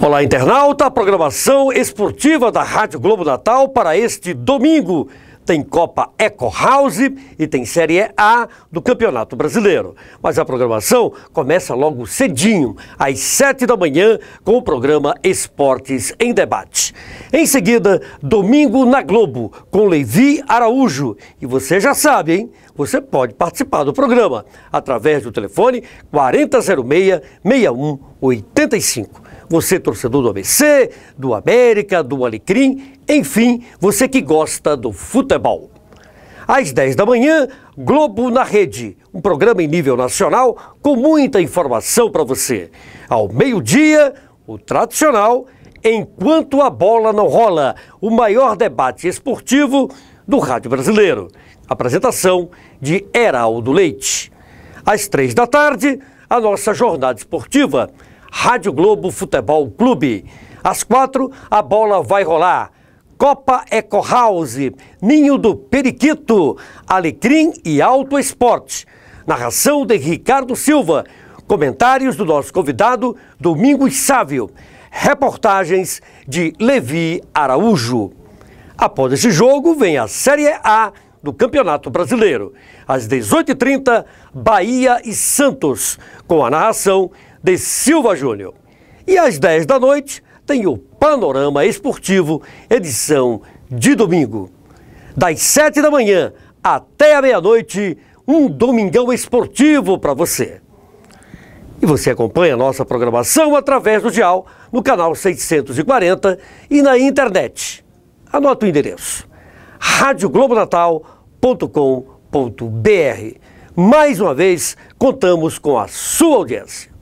Olá, internauta, programação esportiva da Rádio Globo Natal para este domingo, tem Copa Eco House e tem Série A do Campeonato Brasileiro. Mas a programação começa logo cedinho, às sete da manhã, com o programa Esportes em Debate. Em seguida, domingo na Globo, com Levi Araújo. E você já sabe, hein? Você pode participar do programa através do telefone 4006 6185 você torcedor do ABC, do América, do Alecrim, enfim, você que gosta do futebol futebol. Às 10 da manhã, Globo na Rede, um programa em nível nacional com muita informação para você. Ao meio-dia, o tradicional Enquanto a Bola Não Rola, o maior debate esportivo do rádio brasileiro. Apresentação de Heraldo Leite. Às três da tarde, a nossa jornada esportiva, Rádio Globo Futebol Clube. Às quatro, a bola vai rolar Copa Eco House, Ninho do Periquito, Alecrim e Alto Esporte. Narração de Ricardo Silva. Comentários do nosso convidado, Domingos Sávio. Reportagens de Levi Araújo. Após este jogo, vem a Série A do Campeonato Brasileiro. Às 18h30, Bahia e Santos, com a narração de Silva Júnior. E às 10 da noite, tem o Panorama Esportivo, edição de domingo. Das sete da manhã até a meia-noite, um domingão esportivo para você. E você acompanha nossa programação através do Dial, no canal 640 e na internet. Anota o endereço: radioglobonatal.com.br. Mais uma vez, contamos com a sua audiência.